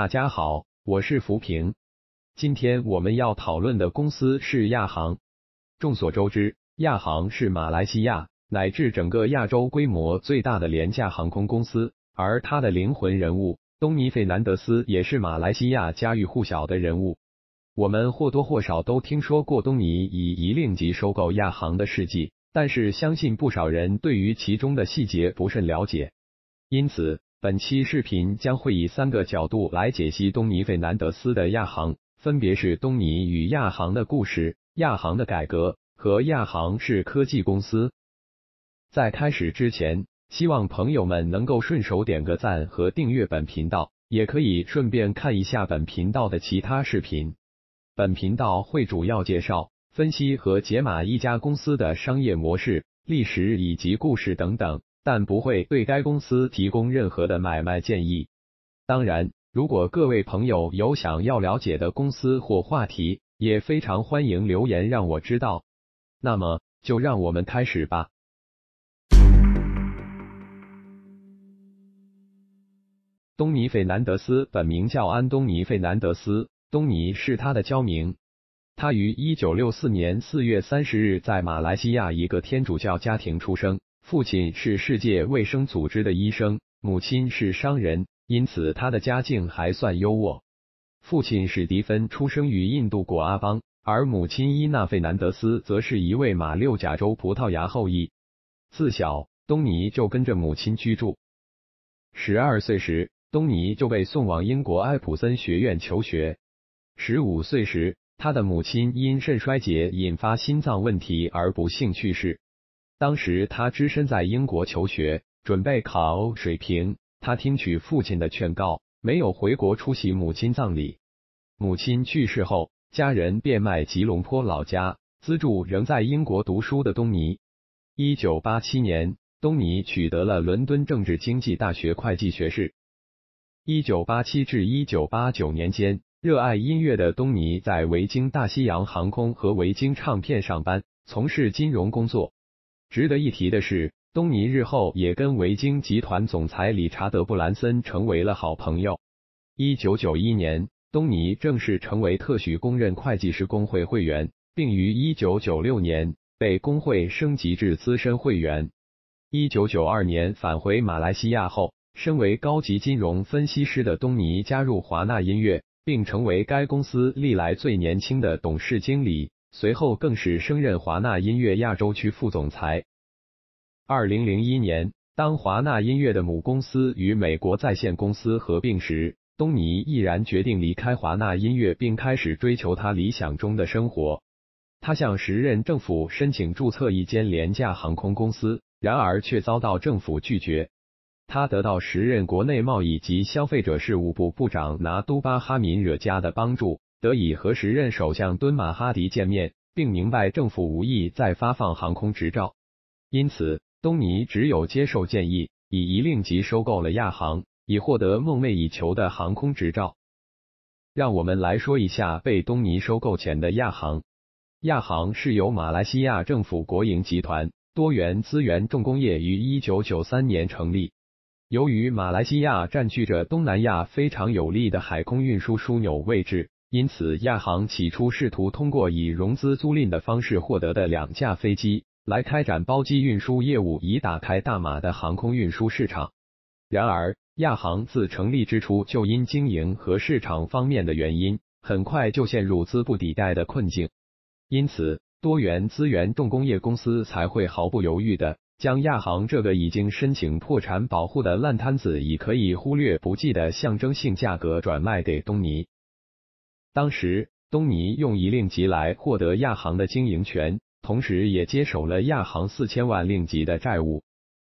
大家好，我是浮萍。今天我们要讨论的公司是亚航。众所周知，亚航是马来西亚乃至整个亚洲规模最大的廉价航空公司，而它的灵魂人物东尼费南德斯也是马来西亚家喻户晓的人物。我们或多或少都听说过东尼以一令级收购亚航的事迹，但是相信不少人对于其中的细节不甚了解，因此。本期视频将会以三个角度来解析东尼费南德斯的亚航，分别是东尼与亚航的故事、亚航的改革和亚航是科技公司。在开始之前，希望朋友们能够顺手点个赞和订阅本频道，也可以顺便看一下本频道的其他视频。本频道会主要介绍、分析和解码一家公司的商业模式、历史以及故事等等。但不会对该公司提供任何的买卖建议。当然，如果各位朋友有想要了解的公司或话题，也非常欢迎留言让我知道。那么，就让我们开始吧。东尼费南德斯本名叫安东尼费南德斯，东尼是他的教名。他于一九六四年四月三十日在马来西亚一个天主教家庭出生。父亲是世界卫生组织的医生，母亲是商人，因此他的家境还算优渥。父亲史蒂芬出生于印度果阿邦，而母亲伊娜费南德斯则是一位马六甲州葡萄牙后裔。自小，东尼就跟着母亲居住。十二岁时，东尼就被送往英国埃普森学院求学。十五岁时，他的母亲因肾衰竭引发心脏问题而不幸去世。当时他只身在英国求学，准备考水平。他听取父亲的劝告，没有回国出席母亲葬礼。母亲去世后，家人变卖吉隆坡老家，资助仍在英国读书的东尼。一九八七年，东尼取得了伦敦政治经济大学会计学士。一九八七至一九八九年间，热爱音乐的东尼在维京大西洋航空和维京唱片上班，从事金融工作。值得一提的是，东尼日后也跟维京集团总裁理查德·布兰森成为了好朋友。一九九一年，东尼正式成为特许公认会计师工会会员，并于一九九六年被工会升级至资深会员。一九九二年返回马来西亚后，身为高级金融分析师的东尼加入华纳音乐，并成为该公司历来最年轻的董事经理。随后，更是升任华纳音乐亚洲区副总裁。二零零一年，当华纳音乐的母公司与美国在线公司合并时，东尼毅然决定离开华纳音乐，并开始追求他理想中的生活。他向时任政府申请注册一间廉价航空公司，然而却遭到政府拒绝。他得到时任国内贸易及消费者事务部部长拿督巴哈敏惹加的帮助。得以和时任首相敦马哈迪见面，并明白政府无意再发放航空执照，因此东尼只有接受建议，以一令即收购了亚航，以获得梦寐以求的航空执照。让我们来说一下被东尼收购前的亚航。亚航是由马来西亚政府国营集团多元资源重工业于一九九三年成立。由于马来西亚占据着东南亚非常有利的海空运输枢纽位置。因此，亚航起初试图通过以融资租赁的方式获得的两架飞机来开展包机运输业务，以打开大马的航空运输市场。然而，亚航自成立之初就因经营和市场方面的原因，很快就陷入资不抵债的困境。因此，多元资源重工业公司才会毫不犹豫地将亚航这个已经申请破产保护的烂摊子，以可以忽略不计的象征性价格转卖给东尼。当时，东尼用一令吉来获得亚航的经营权，同时也接手了亚航四千万令吉的债务。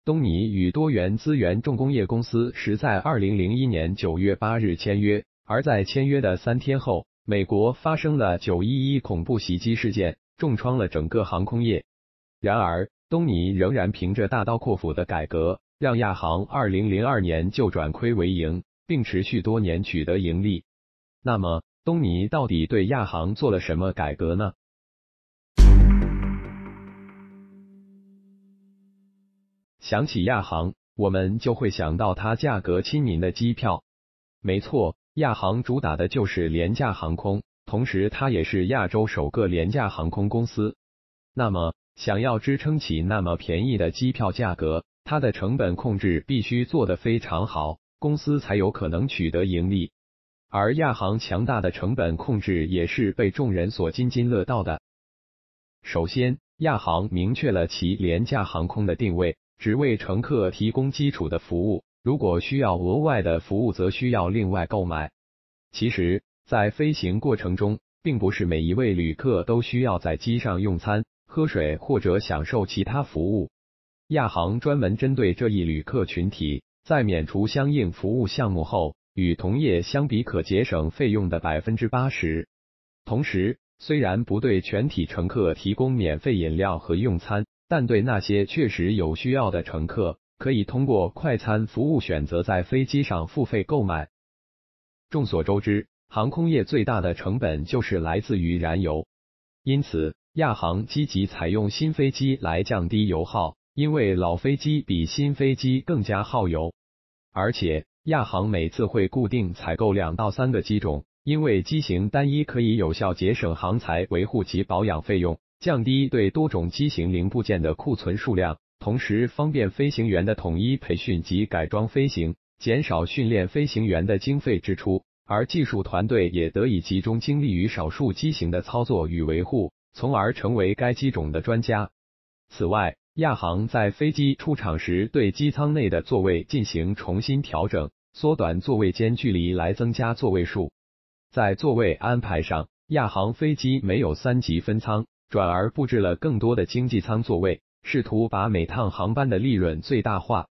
东尼与多元资源重工业公司是在二零零一年九月八日签约，而在签约的三天后，美国发生了九一一恐怖袭击事件，重创了整个航空业。然而，东尼仍然凭着大刀阔斧的改革，让亚航二零零二年就转亏为盈，并持续多年取得盈利。那么？东尼到底对亚航做了什么改革呢？想起亚航，我们就会想到它价格亲民的机票。没错，亚航主打的就是廉价航空，同时它也是亚洲首个廉价航空公司。那么，想要支撑起那么便宜的机票价格，它的成本控制必须做得非常好，公司才有可能取得盈利。而亚航强大的成本控制也是被众人所津津乐道的。首先，亚航明确了其廉价航空的定位，只为乘客提供基础的服务，如果需要额外的服务，则需要另外购买。其实，在飞行过程中，并不是每一位旅客都需要在机上用餐、喝水或者享受其他服务。亚航专门针对这一旅客群体，在免除相应服务项目后。与同业相比，可节省费用的百分之八十。同时，虽然不对全体乘客提供免费饮料和用餐，但对那些确实有需要的乘客，可以通过快餐服务选择在飞机上付费购买。众所周知，航空业最大的成本就是来自于燃油，因此亚航积极采用新飞机来降低油耗，因为老飞机比新飞机更加耗油，而且。亚航每次会固定采购两到三个机种，因为机型单一可以有效节省航材维护及保养费用，降低对多种机型零部件的库存数量，同时方便飞行员的统一培训及改装飞行，减少训练飞行员的经费支出，而技术团队也得以集中精力于少数机型的操作与维护，从而成为该机种的专家。此外，亚航在飞机出厂时对机舱内的座位进行重新调整，缩短座位间距离来增加座位数。在座位安排上，亚航飞机没有三级分舱，转而布置了更多的经济舱座位，试图把每趟航班的利润最大化。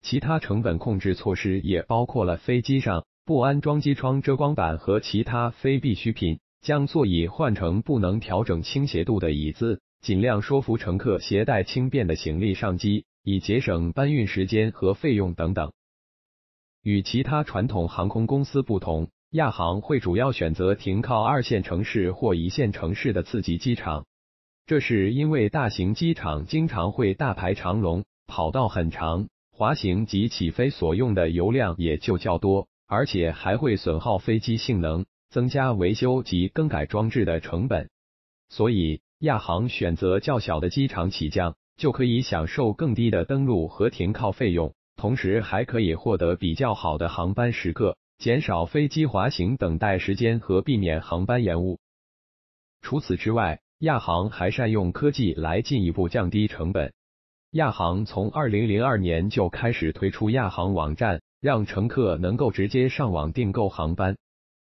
其他成本控制措施也包括了飞机上不安装机窗遮光板和其他非必需品，将座椅换成不能调整倾斜度的椅子。尽量说服乘客携带轻便的行李上机，以节省搬运时间和费用等等。与其他传统航空公司不同，亚航会主要选择停靠二线城市或一线城市的次级机场。这是因为大型机场经常会大排长龙，跑道很长，滑行及起飞所用的油量也就较多，而且还会损耗飞机性能，增加维修及更改装置的成本。所以。亚航选择较小的机场起降，就可以享受更低的登陆和停靠费用，同时还可以获得比较好的航班时刻，减少飞机滑行等待时间和避免航班延误。除此之外，亚航还善用科技来进一步降低成本。亚航从二零零二年就开始推出亚航网站，让乘客能够直接上网订购航班。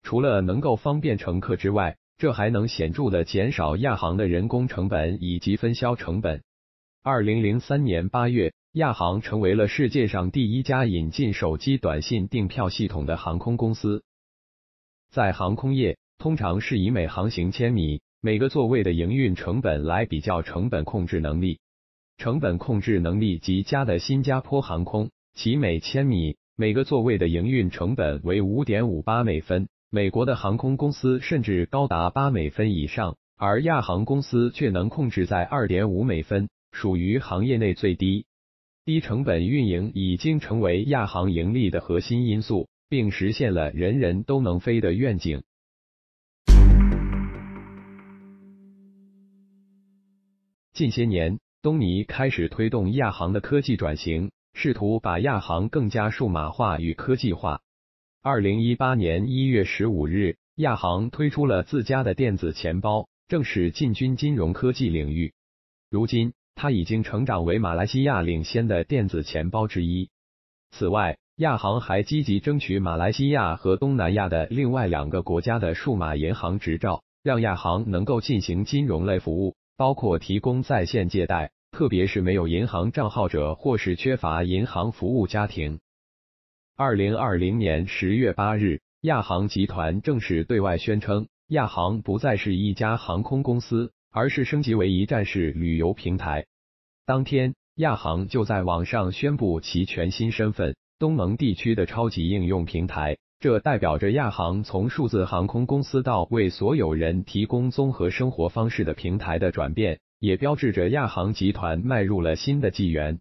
除了能够方便乘客之外，这还能显著的减少亚航的人工成本以及分销成本。二零零三年八月，亚航成为了世界上第一家引进手机短信订票系统的航空公司。在航空业，通常是以每航行千米每个座位的营运成本来比较成本控制能力。成本控制能力极佳的新加坡航空，其每千米每个座位的营运成本为五点五八美分。美国的航空公司甚至高达八美分以上，而亚航公司却能控制在二点五美分，属于行业内最低。低成本运营已经成为亚航盈利的核心因素，并实现了人人都能飞的愿景。近些年，东尼开始推动亚航的科技转型，试图把亚航更加数码化与科技化。二零一八年一月十五日，亚行推出了自家的电子钱包，正式进军金融科技领域。如今，它已经成长为马来西亚领先的电子钱包之一。此外，亚行还积极争取马来西亚和东南亚的另外两个国家的数码银行执照，让亚行能够进行金融类服务，包括提供在线借贷，特别是没有银行账号者或是缺乏银行服务家庭。二零二零年十月八日，亚航集团正式对外宣称，亚航不再是一家航空公司，而是升级为一站式旅游平台。当天，亚航就在网上宣布其全新身份——东盟地区的超级应用平台。这代表着亚航从数字航空公司到为所有人提供综合生活方式的平台的转变，也标志着亚航集团迈入了新的纪元。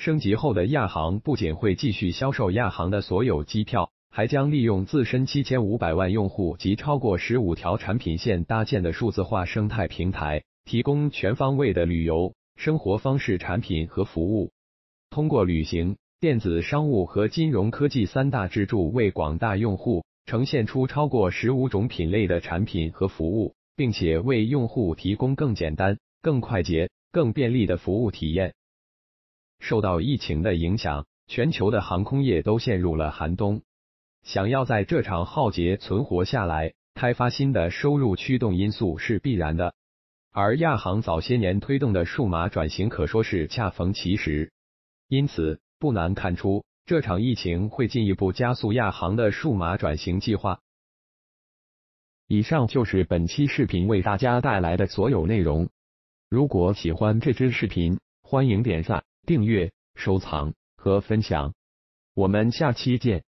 升级后的亚航不仅会继续销售亚航的所有机票，还将利用自身七千五百万用户及超过十五条产品线搭建的数字化生态平台，提供全方位的旅游生活方式产品和服务。通过旅行、电子商务和金融科技三大支柱，为广大用户呈现出超过十五种品类的产品和服务，并且为用户提供更简单、更快捷、更便利的服务体验。受到疫情的影响，全球的航空业都陷入了寒冬。想要在这场浩劫存活下来，开发新的收入驱动因素是必然的。而亚航早些年推动的数码转型可说是恰逢其时，因此不难看出，这场疫情会进一步加速亚航的数码转型计划。以上就是本期视频为大家带来的所有内容。如果喜欢这支视频，欢迎点赞。订阅、收藏和分享，我们下期见。